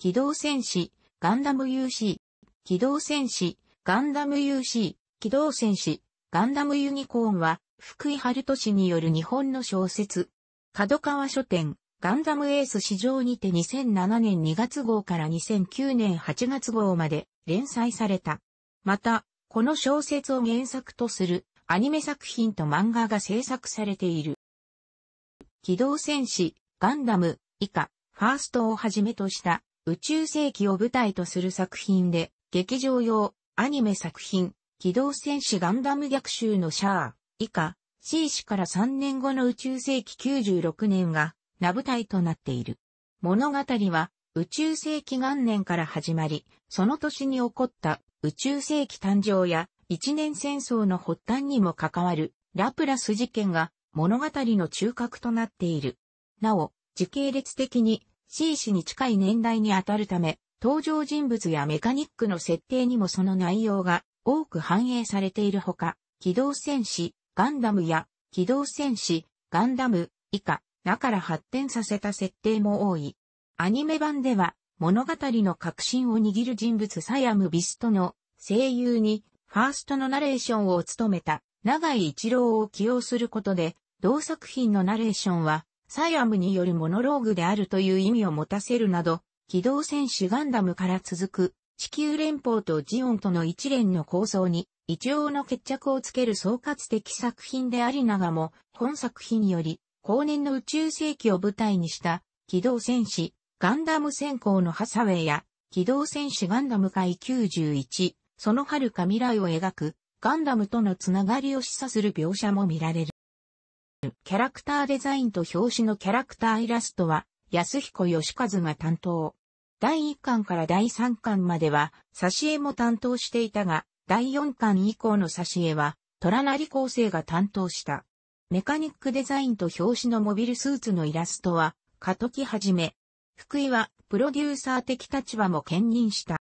機動戦士、ガンダム UC、機動戦士、ガンダム UC、機動戦士、ガンダムユニコーンは、福井春都市による日本の小説。角川書店、ガンダムエース市場にて2007年2月号から2009年8月号まで連載された。また、この小説を原作とするアニメ作品と漫画が制作されている。機動戦士、ガンダム、以下、ファーストをはじめとした宇宙世紀を舞台とする作品で、劇場用、アニメ作品、機動戦士ガンダム逆襲のシャア、以下、C 氏から3年後の宇宙世紀96年が、名舞台となっている。物語は、宇宙世紀元年から始まり、その年に起こった宇宙世紀誕生や一年戦争の発端にも関わるラプラス事件が物語の中核となっている。なお、時系列的に C 氏に近い年代にあたるため、登場人物やメカニックの設定にもその内容が多く反映されているほか、機動戦士、ガンダムや、機動戦士、ガンダム、以下、だから発展させた設定も多い。アニメ版では、物語の核心を握る人物サヤム・ビストの声優に、ファーストのナレーションを務めた、長井一郎を起用することで、同作品のナレーションは、サイアムによるモノローグであるという意味を持たせるなど、機動戦士ガンダムから続く地球連邦とジオンとの一連の構想に一応の決着をつける総括的作品でありながも、本作品より後年の宇宙世紀を舞台にした機動戦士ガンダム先行のハサウェイや機動戦士ガンダム界91、その遥か未来を描くガンダムとのつながりを示唆する描写も見られる。キャラクターデザインと表紙のキャラクターイラストは、安彦義和が担当。第1巻から第3巻までは、挿絵も担当していたが、第4巻以降の挿絵は、虎なり構成が担当した。メカニックデザインと表紙のモビルスーツのイラストは、加時はじめ。福井は、プロデューサー的立場も兼任した。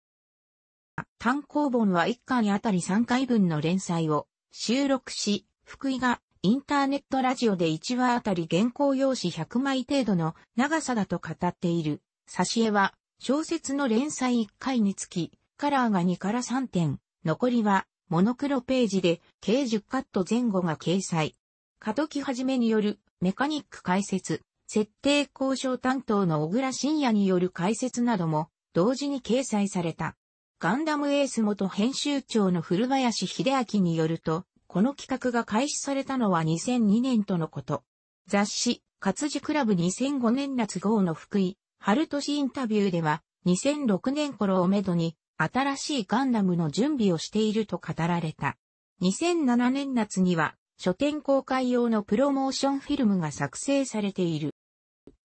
単行本は1巻あたり3回分の連載を収録し、福井がインターネットラジオで1話あたり原稿用紙100枚程度の長さだと語っている。挿絵は、小説の連載1回につき、カラーが2から3点、残りは、モノクロページで、計10カット前後が掲載。過渡期はじめによる、メカニック解説、設定交渉担当の小倉信也による解説なども、同時に掲載された。ガンダムエース元編集長の古林秀明によると、この企画が開始されたのは2002年とのこと。雑誌、活字クラブ2005年夏号の福井、春年インタビューでは、2006年頃をめどに、新しいガンダムの準備をしていると語られた。2007年夏には、書店公開用のプロモーションフィルムが作成されている。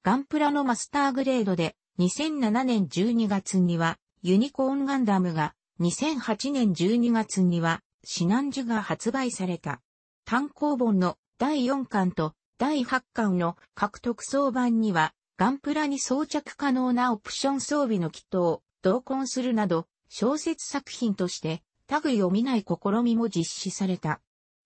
ガンプラのマスターグレードで、2007年12月には、ユニコーンガンダムが、2008年12月には、指南書が発売された。単行本の第4巻と第8巻の各特装版には、ガンプラに装着可能なオプション装備のキットを同梱するなど、小説作品として類を読みない試みも実施された。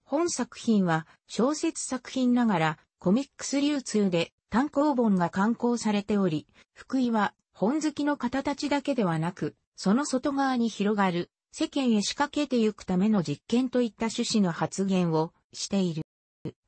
本作品は小説作品ながらコミックス流通で単行本が刊行されており、福井は本好きの方たちだけではなく、その外側に広がる世間へ仕掛けてゆくための実験といった趣旨の発言をしている。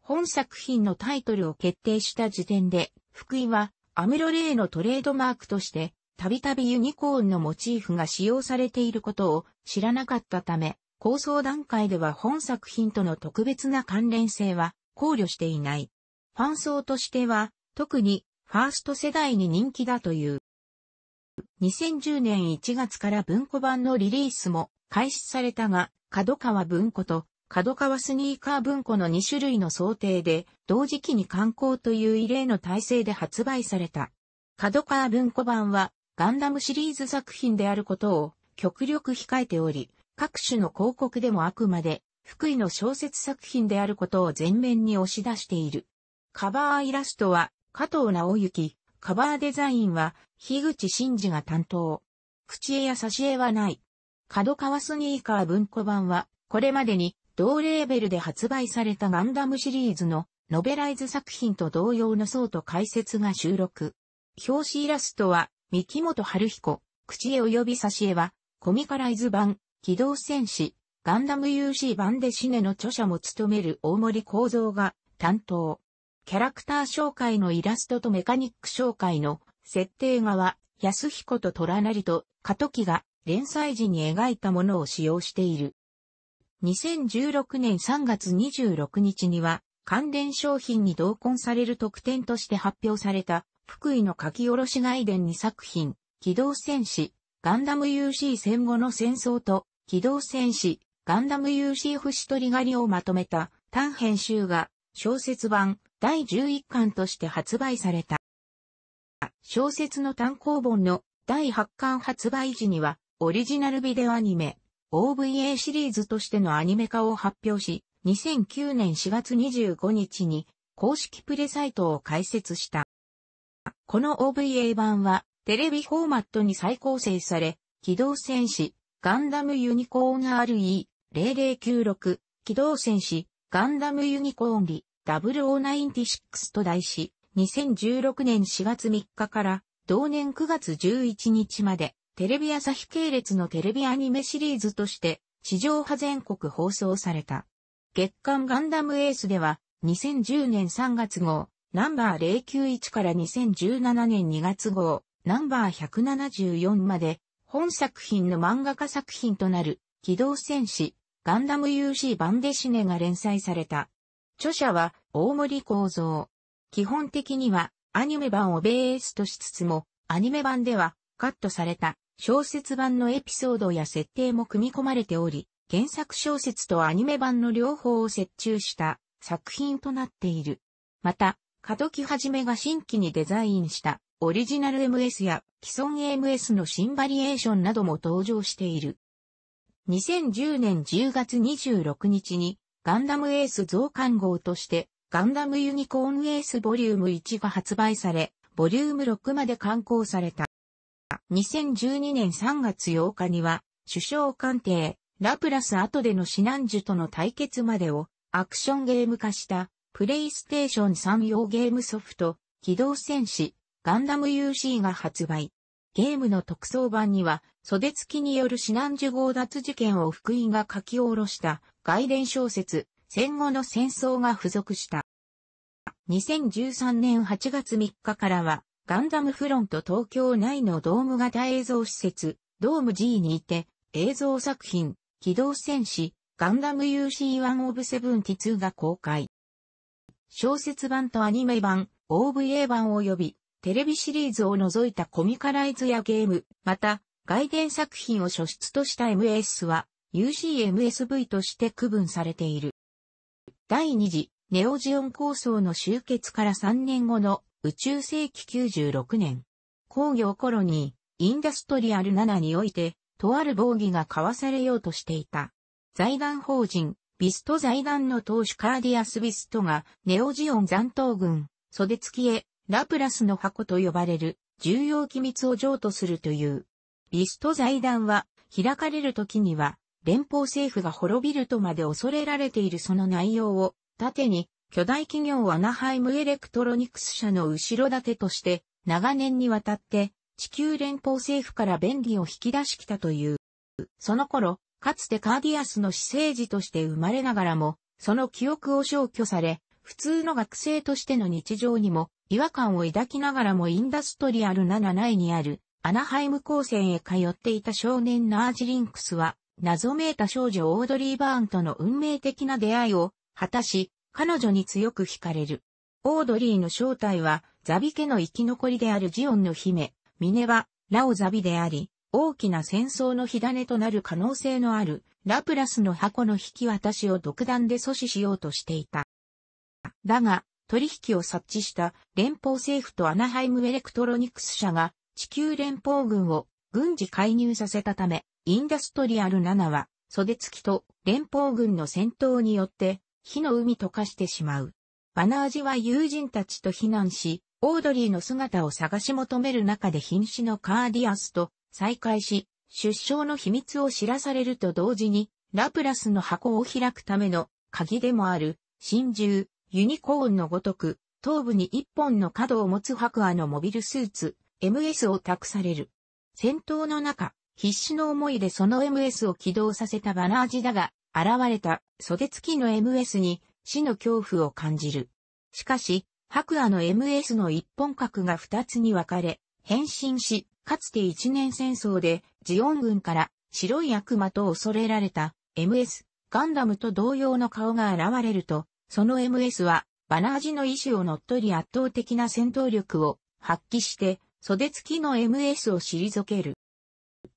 本作品のタイトルを決定した時点で、福井はアムロレイのトレードマークとして、たびたびユニコーンのモチーフが使用されていることを知らなかったため、構想段階では本作品との特別な関連性は考慮していない。ファン層としては、特にファースト世代に人気だという。2010年1月から文庫版のリリースも開始されたが、角川文庫と角川スニーカー文庫の2種類の想定で、同時期に刊行という異例の体制で発売された。角川文庫版は、ガンダムシリーズ作品であることを極力控えており、各種の広告でもあくまで、福井の小説作品であることを前面に押し出している。カバーイラストは、加藤直之、カバーデザインは、樋口真嗣が担当。口絵や挿絵はない。角川スニーカー文庫版は、これまでに同レーベルで発売されたガンダムシリーズのノベライズ作品と同様の層と解説が収録。表紙イラストは、三木本春彦、口絵及び挿絵は、コミカライズ版、機動戦士、ガンダム UC 版でシネの著者も務める大森幸三が担当。キャラクター紹介のイラストとメカニック紹介の設定画は、安彦と虎なりと、過渡期が連載時に描いたものを使用している。2016年3月26日には、関連商品に同梱される特典として発表された、福井の書き下ろし外伝2作品、機動戦士、ガンダム UC 戦後の戦争と、機動戦士、ガンダム UC 死取り狩りをまとめた、単編集が、小説版、第11巻として発売された。小説の単行本の第8巻発売時には、オリジナルビデオアニメ、OVA シリーズとしてのアニメ化を発表し、2009年4月25日に公式プレサイトを開設した。この OVA 版はテレビフォーマットに再構成され、機動戦士、ガンダムユニコーン RE0096、機動戦士、ガンダムユニコーンリ、0096と題し、2016年4月3日から同年9月11日までテレビ朝日系列のテレビアニメシリーズとして、地上波全国放送された。月刊ガンダムエースでは、2010年3月号、ナンバー091から2017年2月号、ナンバー174まで、本作品の漫画化作品となる、機動戦士、ガンダム UC 版でシネが連載された。著者は、大森構三。基本的には、アニメ版をベースとしつつも、アニメ版では、カットされた、小説版のエピソードや設定も組み込まれており、原作小説とアニメ版の両方を設衷した作品となっている。また、トキはじめが新規にデザインしたオリジナル MS や既存 MS の新バリエーションなども登場している。2010年10月26日にガンダムエース増刊号としてガンダムユニコーンエースボリューム1が発売され、ボリューム6まで刊行された。2012年3月8日には、首相官邸、ラプラス後での指南樹との対決までをアクションゲーム化したプレイステーション3用ゲームソフト、機動戦士、ガンダム UC が発売。ゲームの特装版には、袖付きによる指南樹強奪事件を福井が書き下ろした外伝小説、戦後の戦争が付属した。2013年8月3日からは、ガンダムフロント東京内のドーム型映像施設、ドーム G にて、映像作品、機動戦士、ガンダム UC1 オブセブンティ2が公開。小説版とアニメ版、OVA 版及び、テレビシリーズを除いたコミカライズやゲーム、また、外伝作品を初出とした MS は、UCMSV として区分されている。第2次、ネオジオン構想の終結から3年後の宇宙世紀96年、工業コロニー、インダストリアル7において、とある防御が交わされようとしていた。財団法人、ビスト財団の当主カーディアス・ビストが、ネオジオン残党軍、袖付きへ、ラプラスの箱と呼ばれる、重要機密を譲渡するという。ビスト財団は、開かれる時には、連邦政府が滅びるとまで恐れられているその内容を、盾に、巨大企業アナハイムエレクトロニクス社の後ろ盾として、長年にわたって、地球連邦政府から便利を引き出してきたという。その頃、かつてカーディアスの私生児として生まれながらも、その記憶を消去され、普通の学生としての日常にも違和感を抱きながらもインダストリアル7 9にあるアナハイム高専へ通っていた少年ナージリンクスは謎めいた少女オードリー・バーンとの運命的な出会いを果たし彼女に強く惹かれる。オードリーの正体は、ザビ家の生き残りであるジオンの姫、ミネは、ラオザビであり、大きな戦争の火種となる可能性のある、ラプラスの箱の引き渡しを独断で阻止しようとしていた。だが、取引を察知した連邦政府とアナハイムエレクトロニクス社が地球連邦軍を軍事介入させたため、インダストリアル7は、袖付きと連邦軍の戦闘によって火の海溶かしてしまう。バナージは友人たちと避難し、オードリーの姿を探し求める中で瀕死のカーディアスと再会し、出生の秘密を知らされると同時に、ラプラスの箱を開くための鍵でもある、真珠、ユニコーンのごとく、頭部に一本の角を持つ白亜のモビルスーツ、MS を託される。戦闘の中、必死の思いでその MS を起動させたバナージだが、現れた袖付きの MS に死の恐怖を感じる。しかし、白亜の MS の一本格が二つに分かれ、変身し、かつて一年戦争でジオン軍から白い悪魔と恐れられた MS ガンダムと同様の顔が現れると、その MS はバナージの意志を乗っ取り圧倒的な戦闘力を発揮して袖付きの MS を退ける。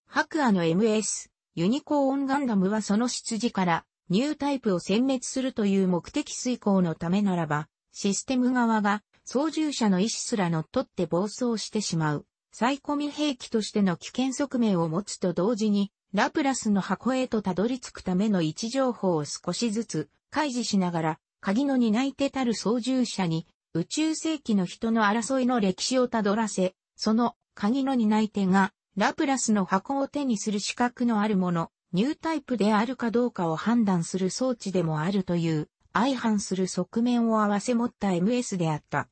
白亜の MS ユニコーンガンダムはその出自からニュータイプを殲滅するという目的遂行のためならば、システム側が操縦者の意思すら乗っ取って暴走してしまう、サイコミ兵器としての危険側面を持つと同時に、ラプラスの箱へとたどり着くための位置情報を少しずつ開示しながら、鍵の担い手たる操縦者に、宇宙世紀の人の争いの歴史をたどらせ、その鍵の担い手がラプラスの箱を手にする資格のあるもの、ニュータイプであるかどうかを判断する装置でもあるという、相反する側面を合わせ持った MS であった。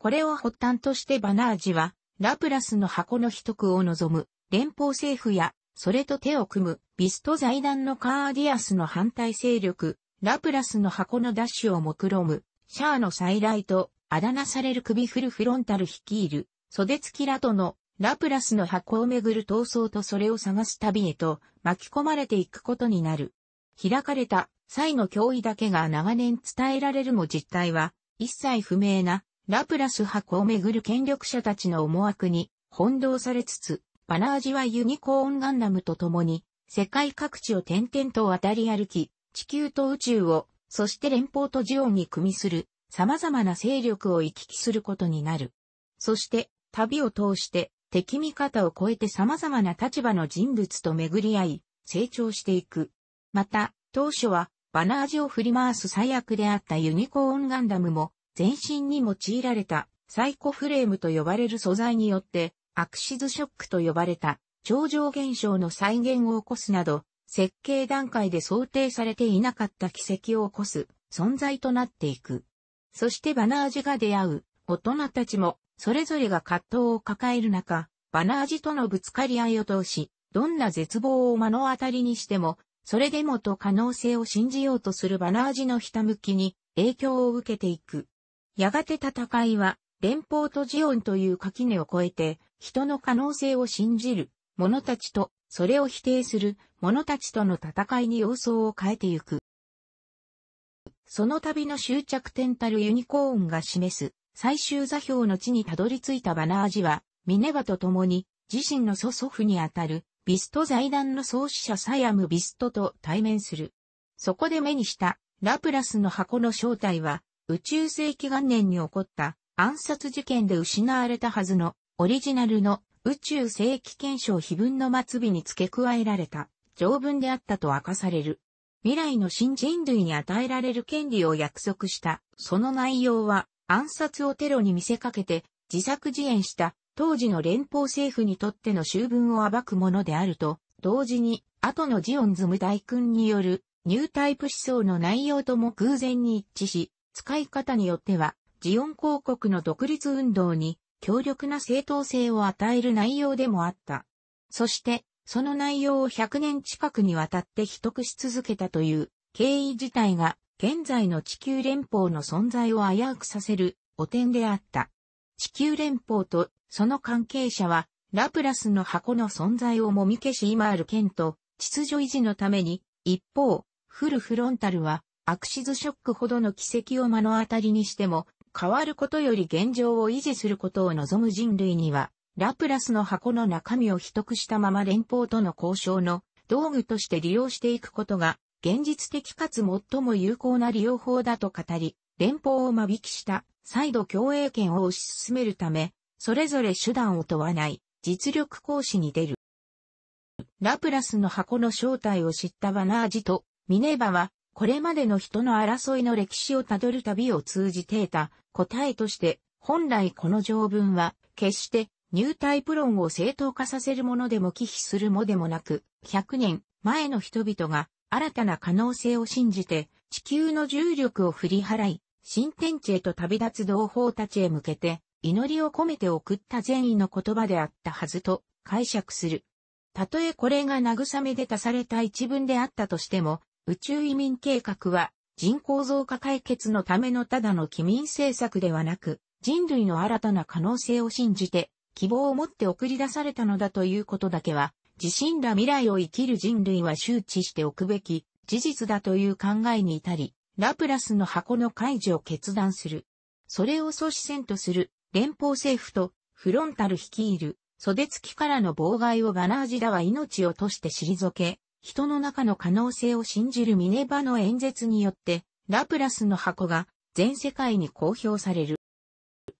これを発端としてバナージは、ラプラスの箱の秘匿を望む、連邦政府や、それと手を組む、ビスト財団のカーディアスの反対勢力、ラプラスの箱の奪取を目論む、シャアの再来と、あだ名される首フルフロンタル率いる、袖付きラとのラプラスの箱をめぐる闘争とそれを探す旅へと巻き込まれていくことになる。開かれた際の脅威だけが長年伝えられるも実態は一切不明なラプラス箱をめぐる権力者たちの思惑に翻弄されつつ、バナージはユニコーンガンダムと共に世界各地を転々と渡り歩き、地球と宇宙を、そして連邦とジオンに組みする様々な勢力を行き来することになる。そして旅を通して敵味方を超えて様々な立場の人物と巡り合い、成長していく。また、当初はバナージを振り回す最悪であったユニコーンガンダムも、全身に用いられたサイコフレームと呼ばれる素材によって、アクシズショックと呼ばれた超常現象の再現を起こすなど、設計段階で想定されていなかった奇跡を起こす存在となっていく。そしてバナージが出会う大人たちもそれぞれが葛藤を抱える中、バナージとのぶつかり合いを通し、どんな絶望を目の当たりにしても、それでもと可能性を信じようとするバナージのひたむきに影響を受けていく。やがて戦いは、連邦とジオンという垣根を越えて、人の可能性を信じる者たちと、それを否定する者たちとの戦いに様相を変えていく。その旅の終着点たるユニコーンが示す最終座標の地にたどり着いたバナージは、ミネバと共に、自身の祖祖父にあたる、ビスト財団の創始者サイアム・ビストと対面する。そこで目にした、ラプラスの箱の正体は、宇宙世紀元年に起こった暗殺事件で失われたはずの、オリジナルの宇宙世紀検証碑文の末尾に付け加えられた、条文であったと明かされる。未来の新人類に与えられる権利を約束した、その内容は、暗殺をテロに見せかけて自作自演した当時の連邦政府にとっての修文を暴くものであると、同時に後のジオンズム大君によるニュータイプ思想の内容とも偶然に一致し、使い方によってはジオン広告の独立運動に強力な正当性を与える内容でもあった。そして、その内容を100年近くにわたって秘匿し続けたという経緯自体が現在の地球連邦の存在を危うくさせる汚点であった。地球連邦とその関係者は、ラプラスの箱の存在をもみ消し今ある剣と秩序維持のために、一方、フルフロンタルは、アクシズショックほどの奇跡を目の当たりにしても、変わることより現状を維持することを望む人類には、ラプラスの箱の中身を秘匿したまま連邦との交渉の道具として利用していくことが現実的かつ最も有効な利用法だと語り、連邦を間引きした再度共栄圏を推し進めるため、それぞれ手段を問わない実力行使に出る。ラプラスの箱の正体を知ったバナージとミネーバは、これまでの人の争いの歴史をたどる旅を通じて得た答えとして、本来この条文は、決して入タイプ論を正当化させるものでも忌避するもでもなく、100年前の人々が新たな可能性を信じて、地球の重力を振り払い、新天地へと旅立つ同胞たちへ向けて、祈りを込めて送った善意の言葉であったはずと解釈する。たとえこれが慰めで足された一文であったとしても、宇宙移民計画は人口増加解決のためのただの機民政策ではなく、人類の新たな可能性を信じて希望を持って送り出されたのだということだけは自震ら未来を生きる人類は周知しておくべき事実だという考えに至り、ラプラスの箱の解除を決断する。それを阻止せんとする連邦政府とフロンタル率いる袖付きからの妨害をガナージダは命をとして退け、人の中の可能性を信じるミネバの演説によって、ラプラスの箱が全世界に公表される。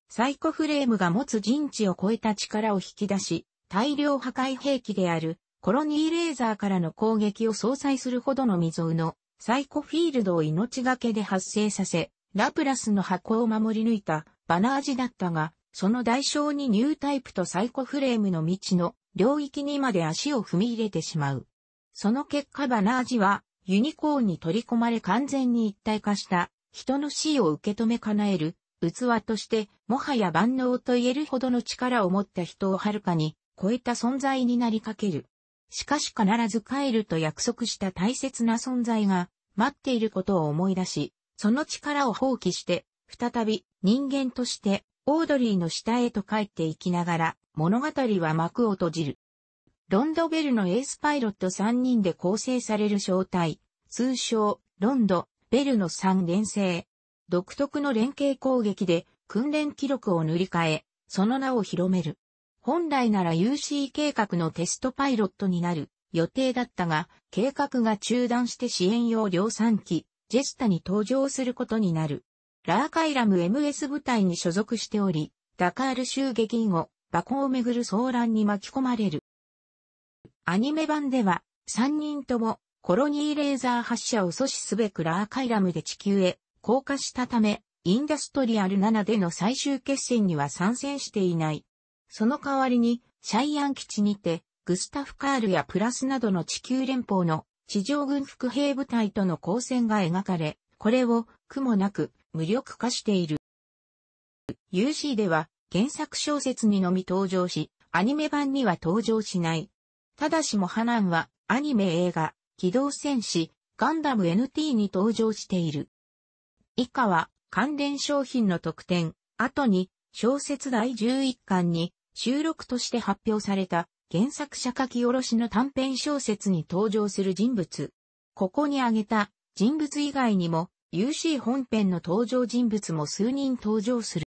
サイコフレームが持つ人知を超えた力を引き出し、大量破壊兵器であるコロニーレーザーからの攻撃を相殺するほどの未曾有のサイコフィールドを命がけで発生させ、ラプラスの箱を守り抜いたバナージだったが、その代償にニュータイプとサイコフレームの未知の領域にまで足を踏み入れてしまう。その結果バナージはユニコーンに取り込まれ完全に一体化した人の死を受け止め叶える器としてもはや万能と言えるほどの力を持った人をはるかに超えた存在になりかける。しかし必ず帰ると約束した大切な存在が待っていることを思い出し、その力を放棄して、再び人間としてオードリーの下へと帰っていきながら物語は幕を閉じる。ロンドベルのエースパイロット3人で構成される小隊、通称ロンド、ベルの3連星。独特の連携攻撃で訓練記録を塗り替え、その名を広める。本来なら UC 計画のテストパイロットになる予定だったが、計画が中断して支援用量産機、ジェスタに登場することになる。ラーカイラム MS 部隊に所属しており、ダカール襲撃以後、馬庫をめぐる騒乱に巻き込まれる。アニメ版では、3人ともコロニーレーザー発射を阻止すべくラーカイラムで地球へ降下したため、インダストリアル7での最終決戦には参戦していない。その代わりに、シャイアン基地にて、グスタフ・カールやプラスなどの地球連邦の地上軍副兵部隊との交戦が描かれ、これを苦もなく無力化している。UC では原作小説にのみ登場し、アニメ版には登場しない。ただしもハナンはアニメ映画、機動戦士、ガンダム NT に登場している。以下は関連商品の特典、後に小説第11巻に収録として発表された原作者書き下ろしの短編小説に登場する人物。ここに挙げた人物以外にも UC 本編の登場人物も数人登場する。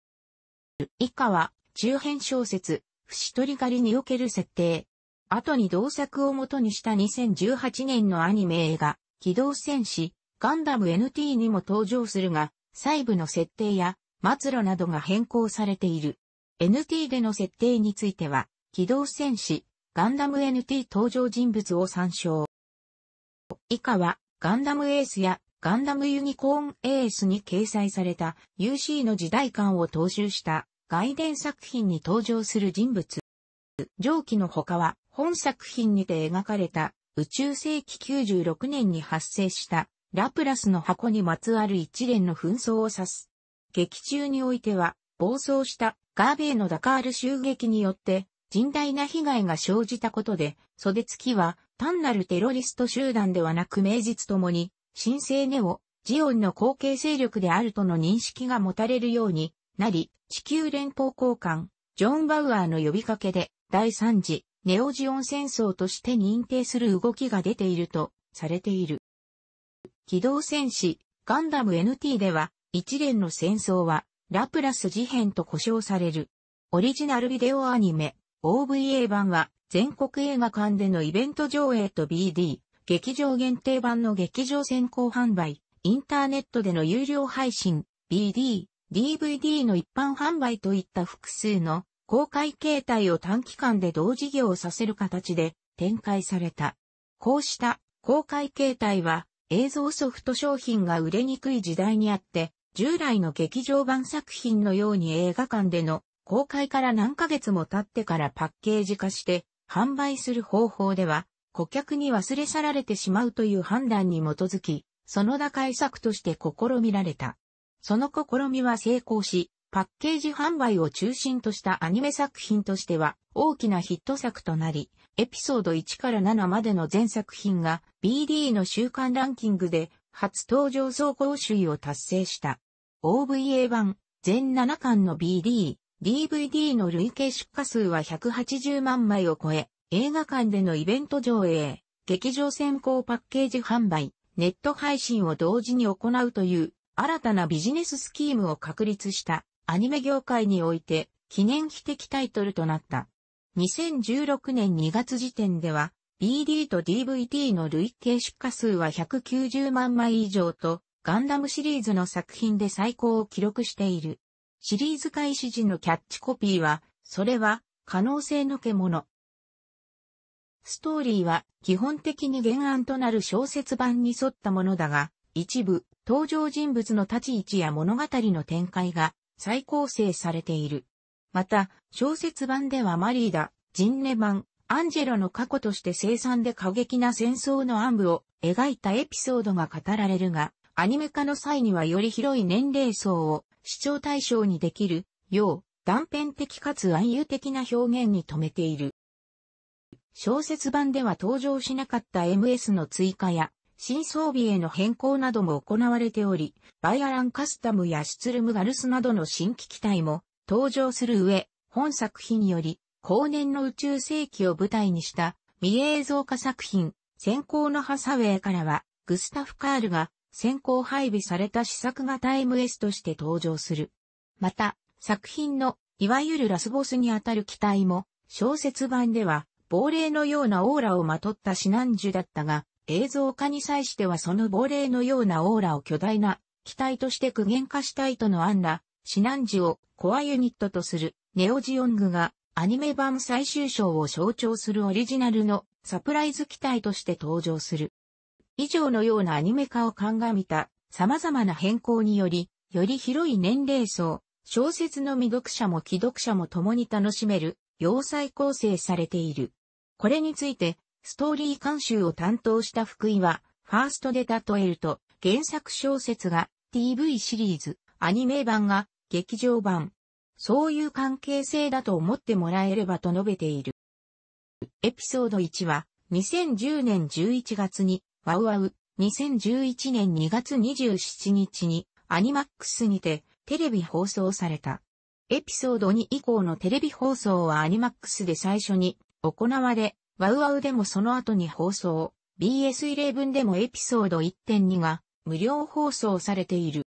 以下は中編小説、死取り狩りにおける設定。後に同作を元にした2018年のアニメ映画、機動戦士、ガンダム NT にも登場するが、細部の設定や末路などが変更されている。NT での設定については、機動戦士、ガンダム NT 登場人物を参照。以下は、ガンダムエースやガンダムユニコーンエースに掲載された UC の時代感を踏襲した外伝作品に登場する人物。上記の他は、本作品にて描かれた宇宙世紀96年に発生したラプラスの箱にまつわる一連の紛争を指す。劇中においては、暴走したガーベイのダカール襲撃によって甚大な被害が生じたことで、袖付きは単なるテロリスト集団ではなく名実ともに、新生ネオ、ジオンの後継勢力であるとの認識が持たれるようになり、地球連邦交換、ジョン・バウアーの呼びかけで、第3次、ネオジオン戦争として認定する動きが出ているとされている。機動戦士、ガンダム NT では、一連の戦争は、ラプラス事変と呼称される。オリジナルビデオアニメ、OVA 版は、全国映画館でのイベント上映と BD、劇場限定版の劇場先行販売、インターネットでの有料配信、BD、DVD の一般販売といった複数の公開形態を短期間で同事業させる形で展開された。こうした公開形態は映像ソフト商品が売れにくい時代にあって従来の劇場版作品のように映画館での公開から何ヶ月も経ってからパッケージ化して販売する方法では、顧客に忘れ去られてしまうという判断に基づき、その打開策として試みられた。その試みは成功し、パッケージ販売を中心としたアニメ作品としては大きなヒット作となり、エピソード1から7までの全作品が BD の週間ランキングで初登場総合首位を達成した。OVA 版、全7巻の BD、DVD の累計出荷数は180万枚を超え、映画館でのイベント上映、劇場先行パッケージ販売、ネット配信を同時に行うという新たなビジネススキームを確立したアニメ業界において記念碑的タイトルとなった。2016年2月時点では BD と DVD の累計出荷数は190万枚以上と、ガンダムシリーズの作品で最高を記録している。シリーズ開始時のキャッチコピーは、それは、可能性の獣。ストーリーは、基本的に原案となる小説版に沿ったものだが、一部、登場人物の立ち位置や物語の展開が、再構成されている。また、小説版ではマリーダ、ジンネ版、アンジェロの過去として凄惨で過激な戦争の暗部を描いたエピソードが語られるが、アニメ化の際にはより広い年齢層を視聴対象にできるよう断片的かつ暗喩的な表現に留めている。小説版では登場しなかった MS の追加や新装備への変更なども行われており、バイアランカスタムやシツルムガルスなどの新機機体も登場する上、本作品により後年の宇宙世紀を舞台にした未映像化作品、先行のハサウェイからは、グスタフ・カールが先行配備された試作がタイム S として登場する。また、作品の、いわゆるラスボスにあたる機体も、小説版では、亡霊のようなオーラをまとった指南樹だったが、映像化に際してはその亡霊のようなオーラを巨大な機体として具現化したいとの案ら、指南樹をコアユニットとするネオジオングがアニメ版最終章を象徴するオリジナルのサプライズ機体として登場する。以上のようなアニメ化を鑑みた様々な変更により、より広い年齢層、小説の未読者も既読者も共に楽しめる、要塞構成されている。これについて、ストーリー監修を担当した福井は、ファーストで例えると、原作小説が TV シリーズ、アニメ版が劇場版、そういう関係性だと思ってもらえればと述べている。エピソード1は、2010年11月に、ワウワウ、2011年2月27日に、アニマックスにて、テレビ放送された。エピソード2以降のテレビ放送はアニマックスで最初に行われ、ワウワウでもその後に放送、BS11 でもエピソード1.2が無料放送されている。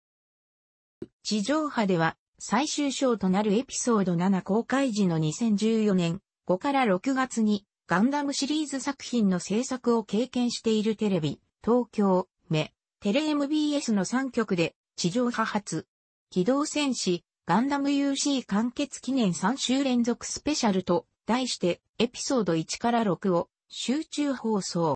地上波では最終章となるエピソード7公開時の2014年5から6月にガンダムシリーズ作品の制作を経験しているテレビ、東京、メ、テレ MBS の3局で地上波発、機動戦士、ガンダム UC 完結記念3週連続スペシャルと題してエピソード1から6を集中放送。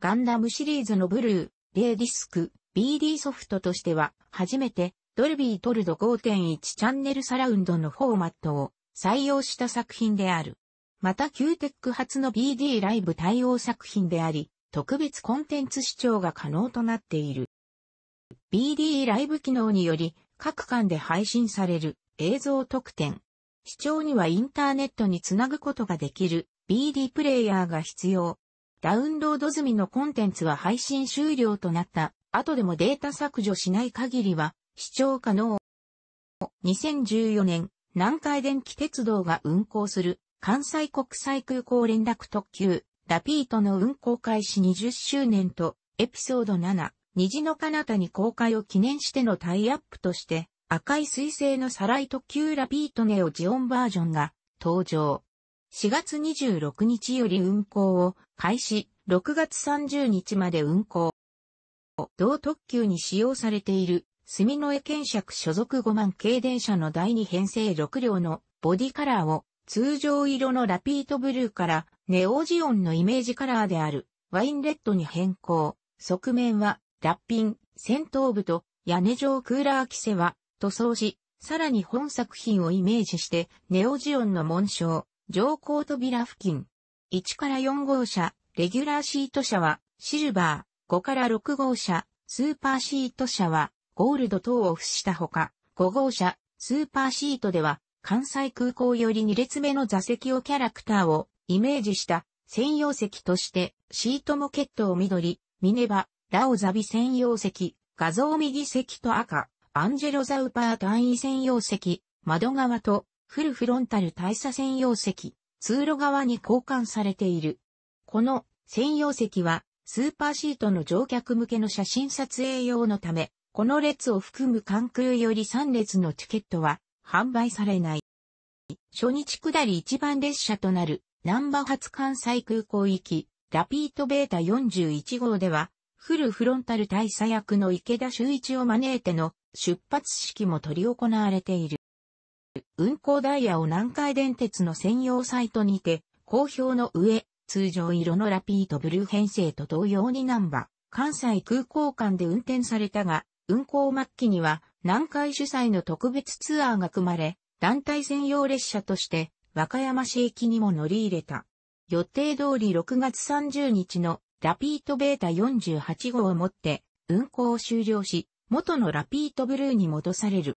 ガンダムシリーズのブルー、レイディスク、BD ソフトとしては初めてドルビートルド5.1チャンネルサラウンドのフォーマットを採用した作品である。また QTEC 初の BD ライブ対応作品であり、特別コンテンツ視聴が可能となっている。BD ライブ機能により、各館で配信される映像特典。視聴にはインターネットにつなぐことができる BD プレイヤーが必要。ダウンロード済みのコンテンツは配信終了となった後でもデータ削除しない限りは視聴可能。2014年、南海電気鉄道が運行する関西国際空港連絡特急、ラピートの運行開始20周年と、エピソード7、虹の彼方に公開を記念してのタイアップとして、赤い彗星のサライ特急ラピートネオジオンバージョンが登場。4月26日より運行を開始、6月30日まで運行。同特急に使用されている住之江検釈所属5万系電車の第2編成6両のボディカラーを通常色のラピートブルーからネオジオンのイメージカラーであるワインレッドに変更。側面はラッピン、先頭部と屋根上クーラー着せは塗装し、さらに本作品をイメージしてネオジオンの紋章、上高扉付近。1から4号車、レギュラーシート車はシルバー、5から6号車、スーパーシート車はゴールド等を付したほか、5号車、スーパーシートでは、関西空港より2列目の座席をキャラクターをイメージした専用席として、シートモケットを緑、ミネバ、ラオザビ専用席、画像右席と赤、アンジェロザウパー単位専用席、窓側とフルフロンタル大差専用席、通路側に交換されている。この専用席はスーパーシートの乗客向けの写真撮影用のため、この列を含む関空より3列のチケットは販売されない。初日下り一番列車となる南波発関西空港行き、ラピートベータ41号では、フルフロンタル大佐役の池田周一を招いての出発式も取り行われている。運行ダイヤを南海電鉄の専用サイトにて、公表の上、通常色のラピートブルー編成と同様にナンバ関西空港間で運転されたが、運行末期には南海主催の特別ツアーが組まれ、団体専用列車として和歌山市駅にも乗り入れた。予定通り6月30日のラピートベータ48号をもって運行を終了し、元のラピートブルーに戻される。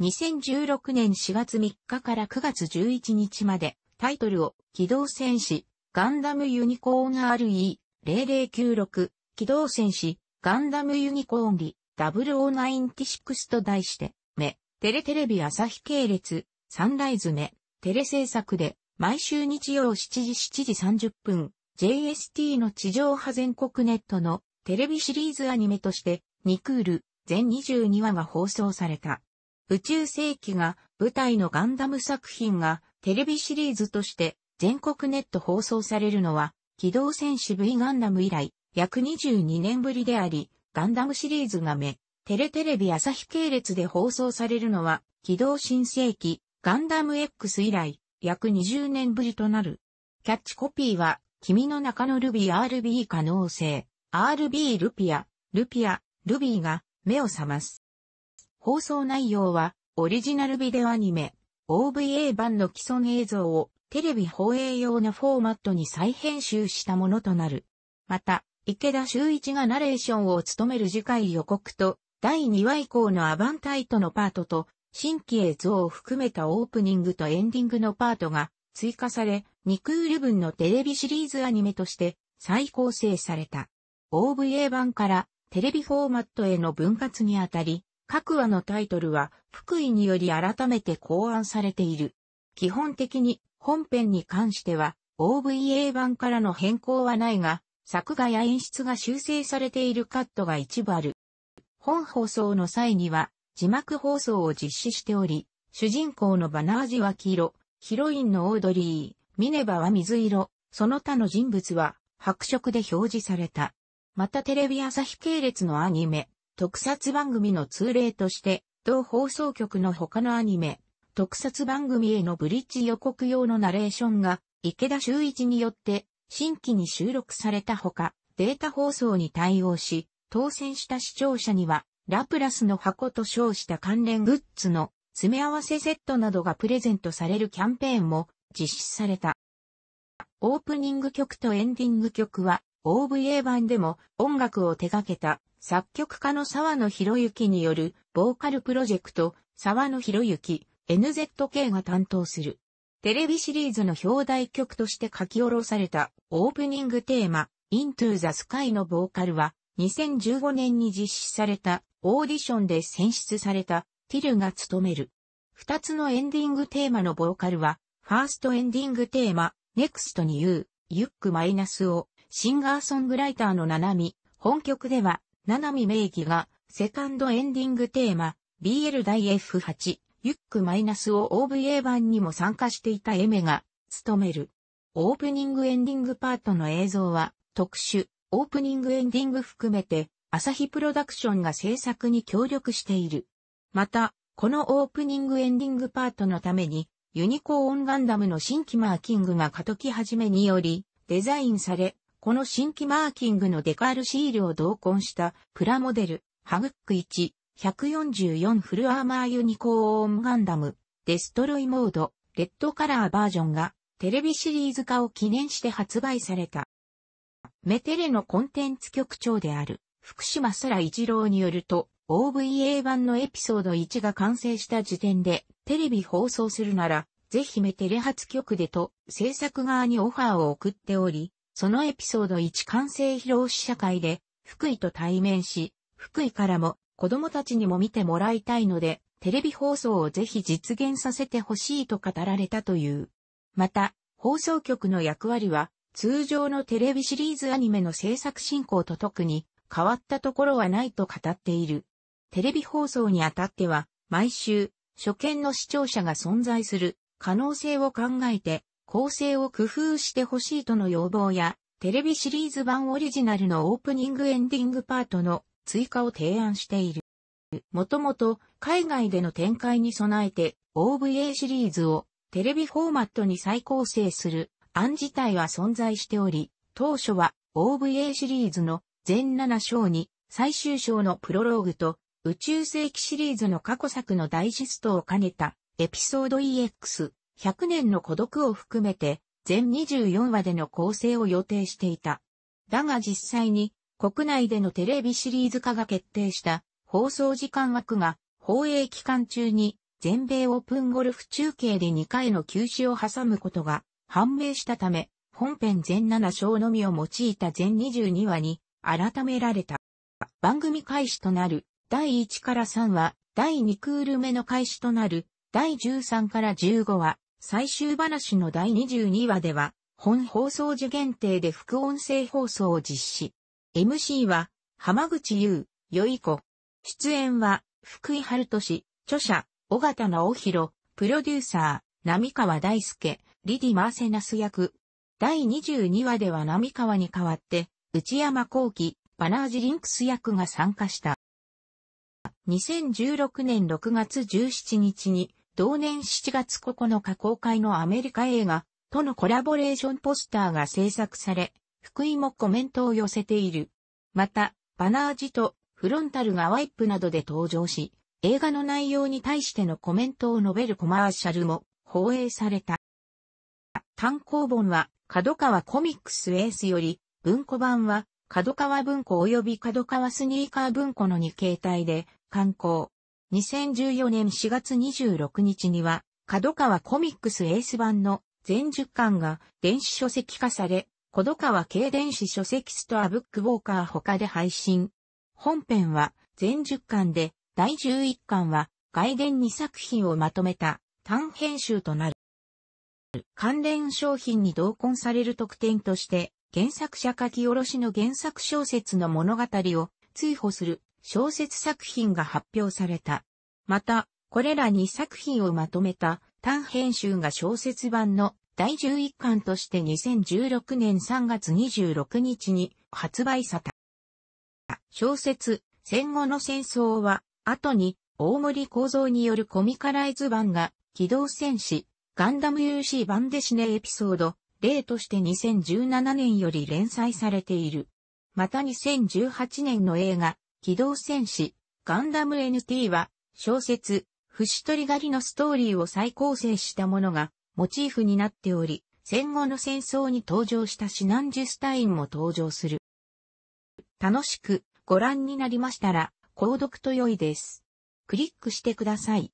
2016年4月3日から9月11日までタイトルを機動戦士ガンダムユニコーン RE0096 機動戦士ガンダムユニコーンリ、0096と題して、目、テレテレビ朝日系列、サンライズ目、テレ制作で、毎週日曜7時7時30分、JST の地上波全国ネットのテレビシリーズアニメとして、ニクール、全22話が放送された。宇宙世紀が舞台のガンダム作品がテレビシリーズとして全国ネット放送されるのは、機動戦士 V ガンダム以来、約22年ぶりであり、ガンダムシリーズが目、テレテレビ朝日系列で放送されるのは、機動新世紀、ガンダム X 以来、約20年ぶりとなる。キャッチコピーは、君の中のルビー RB 可能性、RB ルピア、ルピア、ルビーが目を覚ます。放送内容は、オリジナルビデオアニメ、OVA 版の既存映像をテレビ放映用のフォーマットに再編集したものとなる。また、池田修一がナレーションを務める次回予告と、第2話以降のアバンタイトのパートと、新規映像を含めたオープニングとエンディングのパートが追加され、ニクール分のテレビシリーズアニメとして再構成された。OVA 版からテレビフォーマットへの分割にあたり、各話のタイトルは福井により改めて考案されている。基本的に本編に関しては OVA 版からの変更はないが、作画や演出が修正されているカットが一部ある。本放送の際には、字幕放送を実施しており、主人公のバナージは黄色、ヒロインのオードリー、ミネバは水色、その他の人物は白色で表示された。またテレビ朝日系列のアニメ、特撮番組の通例として、同放送局の他のアニメ、特撮番組へのブリッジ予告用のナレーションが、池田修一によって新規に収録されたほか、データ放送に対応し、当選した視聴者には、ラプラスの箱と称した関連グッズの詰め合わせセットなどがプレゼントされるキャンペーンも実施された。オープニング曲とエンディング曲は OVA 版でも音楽を手掛けた作曲家の沢野博之によるボーカルプロジェクト沢野博之 NZK が担当する。テレビシリーズの表題曲として書き下ろされたオープニングテーマ Into the Sky のボーカルは2015年に実施されたオーディションで選出されたティルが務める。二つのエンディングテーマのボーカルはファーストエンディングテーマ Next に言う、ユックマイナスをシンガーソングライターのナナミ、本曲ではナナミ名義がセカンドエンディングテーマ BL 大 F8 ユックマイナスを OVA 版にも参加していたエメが、務める。オープニングエンディングパートの映像は、特殊、オープニングエンディング含めて、朝日プロダクションが制作に協力している。また、このオープニングエンディングパートのために、ユニコーンガンダムの新規マーキングが過渡期始めにより、デザインされ、この新規マーキングのデカールシールを同梱した、プラモデル、ハグック1、144フルアーマーユニコーンガンダム、デストロイモード、レッドカラーバージョンがテレビシリーズ化を記念して発売された。メテレのコンテンツ局長である福島空一郎によると OVA 版のエピソード1が完成した時点でテレビ放送するならぜひメテレ発局でと制作側にオファーを送っており、そのエピソード1完成披露試写会で福井と対面し、福井からも子供たちにも見てもらいたいので、テレビ放送をぜひ実現させてほしいと語られたという。また、放送局の役割は、通常のテレビシリーズアニメの制作進行と特に変わったところはないと語っている。テレビ放送にあたっては、毎週、初見の視聴者が存在する可能性を考えて、構成を工夫してほしいとの要望や、テレビシリーズ版オリジナルのオープニングエンディングパートの追加を提案している。もともと海外での展開に備えて OVA シリーズをテレビフォーマットに再構成する案自体は存在しており、当初は OVA シリーズの全7章に最終章のプロローグと宇宙世紀シリーズの過去作のダイジェストを兼ねたエピソード EX100 年の孤独を含めて全24話での構成を予定していた。だが実際に国内でのテレビシリーズ化が決定した放送時間枠が放映期間中に全米オープンゴルフ中継で2回の休止を挟むことが判明したため、本編全7章のみを用いた全22話に改められた。番組開始となる第1から3話、第2クール目の開始となる第13から15話、最終話の第22話では、本放送時限定で副音声放送を実施。MC は、浜口優、よい子。出演は、福井春俊、著者、尾形直弘、プロデューサー、並川大輔、リディ・マーセナス役。第22話では並川に代わって、内山幸輝、バナージ・リンクス役が参加した。2016年6月17日に、同年7月9日公開のアメリカ映画とのコラボレーションポスターが制作され、福井もコメントを寄せている。また、バナージとフロンタルがワイプなどで登場し、映画の内容に対してのコメントを述べるコマーシャルも放映された。単行本は、角川コミックスエースより、文庫版は、角川文庫及び角川スニーカー文庫の2形態で、刊行。2014年4月26日には、角川コミックスエース版の全10巻が電子書籍化され、小戸川経電子書籍ストアブックウォーカー他で配信。本編は全10巻で、第11巻は外伝2作品をまとめた短編集となる。関連商品に同梱される特典として、原作者書き下ろしの原作小説の物語を追放する小説作品が発表された。また、これら2作品をまとめた短編集が小説版の第11巻として2016年3月26日に発売された。小説、戦後の戦争は、後に、大森構造によるコミカライズ版が、機動戦士、ガンダム UC 版でしねエピソード、例として2017年より連載されている。また2018年の映画、機動戦士、ガンダム NT は、小説、節取り狩りのストーリーを再構成したものが、モチーフになっており、戦後の戦争に登場したシナンジュスタインも登場する。楽しくご覧になりましたら、購読と良いです。クリックしてください。